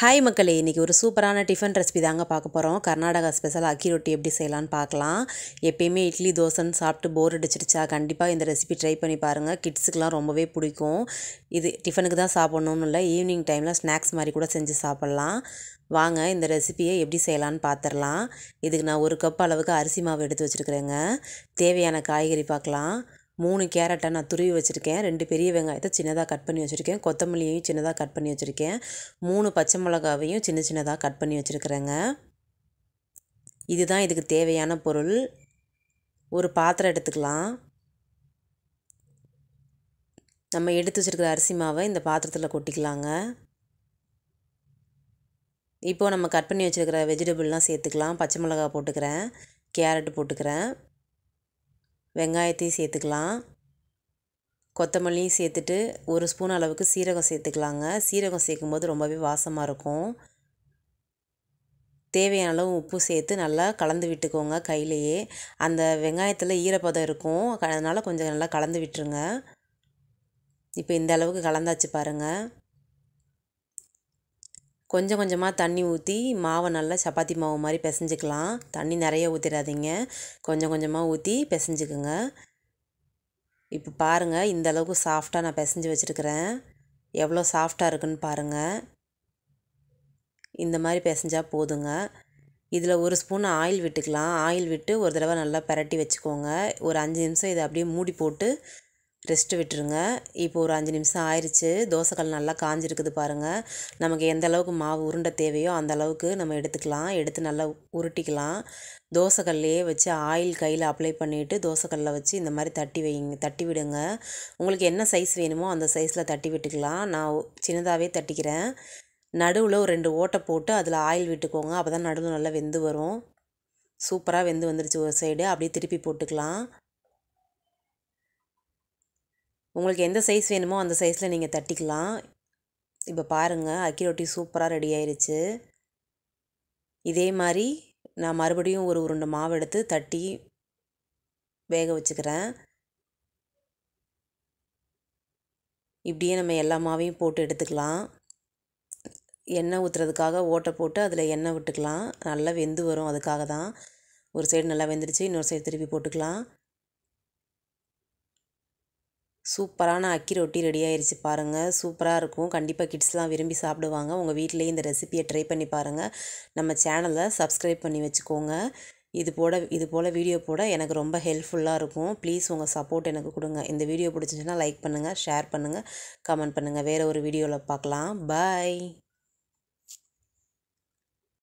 hi மக்களே இன்றைக்கி ஒரு சூப்பரான டிஃபன் ரெசிபி தாங்க பார்க்க போகிறோம் கர்நாடகா ஸ்பெஷல் அக்கி ரொட்டி எப்படி செய்யலான்னு பார்க்கலாம் எப்பயுமே இட்லி தோசைன்னு சாப்பிட்டு போர் அடிச்சிடுச்சா கண்டிப்பாக இந்த ரெசிபி ட்ரை பண்ணி பாருங்கள் கிட்ஸுக்கெலாம் ரொம்பவே பிடிக்கும் இது டிஃபனுக்கு தான் சாப்பிட்ணுன்னு இல்லை ஈவினிங் டைமில் ஸ்நாக்ஸ் மாதிரி கூட செஞ்சு சாப்பிட்லாம் வாங்க இந்த ரெசிப்பியை எப்படி செய்யலான்னு பார்த்துடலாம் இதுக்கு நான் ஒரு கப் அளவுக்கு அரிசி மாவு எடுத்து வச்சுருக்குறேங்க தேவையான காய்கறி பார்க்கலாம் மூணு கேரட்டை நான் துருவி வச்சுருக்கேன் ரெண்டு பெரிய வெங்காயத்தை சின்னதாக கட் பண்ணி வச்சுருக்கேன் கொத்தமல்லியையும் சின்னதாக கட் பண்ணி வச்சுருக்கேன் மூணு பச்சை மிளகாவையும் சின்ன சின்னதாக கட் பண்ணி வச்சுருக்குறேங்க இதுதான் இதுக்கு தேவையான பொருள் ஒரு பாத்திரம் எடுத்துக்கலாம் நம்ம எடுத்து வச்சுருக்கிற அரிசி மாவை இந்த பாத்திரத்தில் கொட்டிக்கலாங்க இப்போது நம்ம கட் பண்ணி வச்சுருக்கிற வெஜிடபிள்லாம் சேர்த்துக்கலாம் பச்சை மிளகா போட்டுக்கிறேன் கேரட் போட்டுக்கிறேன் வெங்காயத்தையும் சேர்த்துக்கலாம் கொத்தமல்லியும் சேர்த்துட்டு ஒரு ஸ்பூன் அளவுக்கு சீரகம் சேர்த்துக்கலாங்க சீரகம் சேர்க்கும் போது ரொம்பவே வாசமாக இருக்கும் தேவையான அளவு உப்பு சேர்த்து நல்லா கலந்து விட்டுக்கோங்க கையிலையே அந்த வெங்காயத்தில் ஈரப்பதம் இருக்கும் அதனால் கொஞ்சம் நல்லா கலந்து விட்டுருங்க இப்போ இந்த அளவுக்கு கலந்தாச்சு பாருங்கள் கொஞ்சம் கொஞ்சமாக தண்ணி ஊற்றி மாவை நல்லா சப்பாத்தி மாவு மாதிரி பிசைஞ்சிக்கலாம் தண்ணி நிறைய ஊற்றிடாதீங்க கொஞ்சம் கொஞ்சமாக ஊற்றி பிசைஞ்சுக்குங்க இப்போ பாருங்கள் இந்த அளவுக்கு சாஃப்டாக நான் பிசைஞ்சு வச்சுருக்கிறேன் எவ்வளோ சாஃப்டாக இருக்குன்னு பாருங்கள் இந்த மாதிரி பிசைஞ்சா போதுங்க இதில் ஒரு ஸ்பூன் ஆயில் விட்டுக்கலாம் ஆயில் விட்டு ஒரு தடவை நல்லா பரட்டி வச்சுக்கோங்க ஒரு அஞ்சு நிமிஷம் இதை அப்படியே மூடி போட்டு ரெஸ்ட்டு விட்டுருங்க இப்போ ஒரு அஞ்சு நிமிஷம் ஆயிடுச்சு தோசைக்கல் நல்லா காஞ்சிருக்குது பாருங்கள் நமக்கு எந்த அளவுக்கு மாவு உருண்டை தேவையோ அந்த அளவுக்கு நம்ம எடுத்துக்கலாம் எடுத்து நல்லா உருட்டிக்கலாம் தோசைக்கல்லையே வச்சு ஆயில் கையில் அப்ளை பண்ணிவிட்டு தோசைக்கல்லில் வச்சு இந்த மாதிரி தட்டி வைங்க தட்டி விடுங்க உங்களுக்கு என்ன சைஸ் வேணுமோ அந்த சைஸில் தட்டி விட்டுக்கலாம் நான் சின்னதாகவே தட்டிக்கிறேன் நடுவில் ஒரு ரெண்டு ஓட்டை போட்டு அதில் ஆயில் விட்டுக்கோங்க அப்போ தான் நடுவில் நல்லா வெந்து வரும் சூப்பராக வெந்து வந்துருச்சு ஒரு சைடு அப்படியே திருப்பி போட்டுக்கலாம் உங்களுக்கு எந்த சைஸ் வேணுமோ அந்த சைஸில் நீங்கள் தட்டிக்கலாம் இப்போ பாருங்கள் அக்கி ரொட்டி சூப்பராக ரெடி ஆயிடுச்சு இதே மாதிரி நான் மறுபடியும் ஒரு உருண்டை மாவு எடுத்து தட்டி வேக வச்சுக்கிறேன் இப்படியே நம்ம எல்லா மாவையும் போட்டு எடுத்துக்கலாம் எண்ணெய் ஊற்றுறதுக்காக ஓட்டை போட்டு அதில் எண்ணெய் விட்டுக்கலாம் நல்லா வெந்து வரும் அதுக்காக தான் ஒரு சைடு நல்லா வெந்துருச்சு இன்னொரு சைடு திருப்பி போட்டுக்கலாம் சூப்பரான அக்கி ரொட்டி ரெடி ஆயிடுச்சு பாருங்கள் சூப்பராக இருக்கும் கண்டிப்பாக கிட்ஸ்லாம் விரும்பி சாப்பிடுவாங்க உங்கள் வீட்டிலேயே இந்த ரெசிப்பியை ட்ரை பண்ணி பாருங்கள் நம்ம சேனலை சப்ஸ்கிரைப் பண்ணி வச்சுக்கோங்க இது போட இது போல் வீடியோ போட எனக்கு ரொம்ப ஹெல்ப்ஃபுல்லாக இருக்கும் ப்ளீஸ் உங்கள் சப்போர்ட் எனக்கு கொடுங்க இந்த வீடியோ பிடிச்சிச்சுன்னா லைக் பண்ணுங்கள் ஷேர் பண்ணுங்கள் கமெண்ட் பண்ணுங்கள் வேறு ஒரு வீடியோவில் பார்க்கலாம் பாய்